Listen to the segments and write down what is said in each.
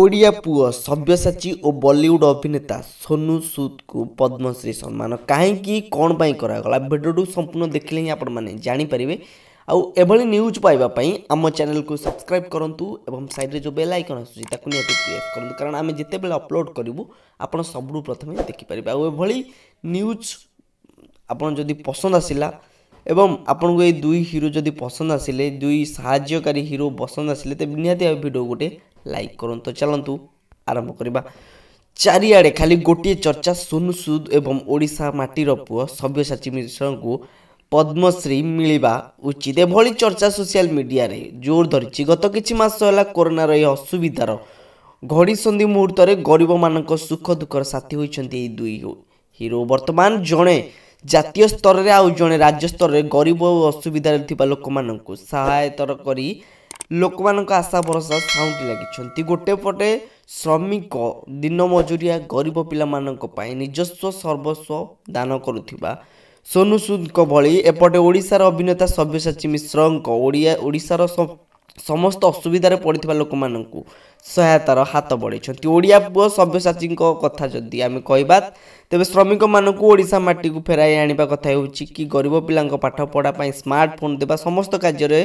ଓଡ଼ିଆ ପୁଅ ସବ୍ୟସାଚୀ ଓ ବଲିଉଡ଼ ଅଭିନେତା ସୋନୁ ସୁଦଙ୍କୁ ପଦ୍ମଶ୍ରୀ ସମ୍ମାନ କାହିଁକି କ'ଣ ପାଇଁ କରାଗଲା ଭିଡ଼ିଓଟି ସମ୍ପୂର୍ଣ୍ଣ ଦେଖିଲେ ହିଁ ଆପଣମାନେ ଜାଣିପାରିବେ ଆଉ ଏଭଳି ନ୍ୟୁଜ୍ ପାଇବା ପାଇଁ ଆମ ଚ୍ୟାନେଲକୁ ସବସ୍କ୍ରାଇବ୍ କରନ୍ତୁ ଏବଂ ସାଇଡ଼୍ରେ ଯେଉଁ ବେଲ୍ ଆଇକନ୍ ଆସୁଛି ତାକୁ ନିହାତି ପ୍ରେସ୍ କରନ୍ତୁ କାରଣ ଆମେ ଯେତେବେଳେ ଅପଲୋଡ଼ କରିବୁ ଆପଣ ସବୁଠୁ ପ୍ରଥମେ ଦେଖିପାରିବେ ଆଉ ଏଭଳି ନ୍ୟୁଜ୍ ଆପଣ ଯଦି ପସନ୍ଦ ଆସିଲା এবং আপনার এই দুই হিরো যদি পসন্দ আসলে দুই সাহায্যকারী হিরো পসন্দ আসলে তো নিহতি ভিডিও গোটে ଲାଇକ୍ କରନ୍ତୁ ଚାଲନ୍ତୁ ଆରମ୍ଭ କରିବା ଚାରିଆଡ଼େ ଖାଲି ଗୋଟିଏ ଚର୍ଚ୍ଚା ସୋନୁ ସୁଦ୍ ଏବଂ ଓଡ଼ିଶା ମାଟିର ପୁଅ ସବ୍ୟସାଚୀ ମିଶ୍ରଙ୍କୁ ପଦ୍ମଶ୍ରୀ ମିଳିବା ଉଚିତ ଏଭଳି ଚର୍ଚ୍ଚା ସୋସିଆଲ ମିଡ଼ିଆରେ ଜୋର ଧରିଛି ଗତ କିଛି ମାସ ହେଲା କରୋନାର ଏହି ଅସୁବିଧାର ଘଡ଼ିସନ୍ଧି ମୁହୂର୍ତ୍ତରେ ଗରିବମାନଙ୍କ ସୁଖ ଦୁଃଖର ସାଥୀ ହୋଇଛନ୍ତି ଏହି ଦୁଇ ହିରୋ ବର୍ତ୍ତମାନ ଜଣେ ଜାତୀୟ ସ୍ତରରେ ଆଉ ଜଣେ ରାଜ୍ୟ ସ୍ତରରେ ଗରିବ ଓ ଅସୁବିଧାରେ ଥିବା ଲୋକମାନଙ୍କୁ ସହାୟତର କରି ଲୋକମାନଙ୍କ ଆଶା ଭରସା ସାଉଁଟି ଲାଗିଛନ୍ତି ଗୋଟେ ପଟେ ଶ୍ରମିକ ଦିନ ମଜୁରିଆ ଗରିବ ପିଲାମାନଙ୍କ ପାଇଁ ନିଜସ୍ୱ ସର୍ବସ୍ୱ ଦାନ କରୁଥିବା ସୋନୁ ସୁଦଙ୍କ ଭଳି ଏପଟେ ଓଡ଼ିଶାର ଅଭିନେତା ସବ୍ୟସାଚୀ ମିଶ୍ରଙ୍କ ଓଡ଼ିଆ ଓଡ଼ିଶାର ସମସ୍ତ ଅସୁବିଧାରେ ପଡ଼ିଥିବା ଲୋକମାନଙ୍କୁ ସହାୟତାର ହାତ ବଢ଼େଇଛନ୍ତି ଓଡ଼ିଆ ପୁଅ ସବ୍ୟସାଚୀଙ୍କ କଥା ଯଦି ଆମେ କହିବା ତେବେ ଶ୍ରମିକମାନଙ୍କୁ ଓଡ଼ିଶା ମାଟିକୁ ଫେରାଇ ଆଣିବା କଥା ହେଉଛି କି ଗରିବ ପିଲାଙ୍କ ପାଠପଢ଼ା ପାଇଁ ସ୍ମାର୍ଟଫୋନ୍ ଦେବା ସମସ୍ତ କାର୍ଯ୍ୟରେ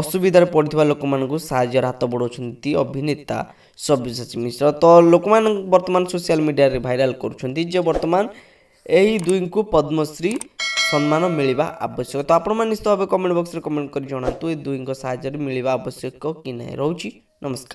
ଅସୁବିଧାରେ ପଡ଼ିଥିବା ଲୋକମାନଙ୍କୁ ସାହାଯ୍ୟର ହାତ ବଢ଼ାଉଛନ୍ତି ଅଭିନେତା ସବ୍ୟସାଚୀ ମିଶ୍ର ତ ଲୋକମାନେ ବର୍ତ୍ତମାନ ସୋସିଆଲ୍ ମିଡ଼ିଆରେ ଭାଇରାଲ୍ କରୁଛନ୍ତି ଯେ ବର୍ତ୍ତମାନ ଏହି ଦୁଇଙ୍କୁ ପଦ୍ମଶ୍ରୀ सम्मान मिलवा आवश्यक तो आपश्चित भाव कमेंट बक्स में कमेंट कर जहां दुई साहय मिलवा आवश्यक कि नहीं रोच नमस्कार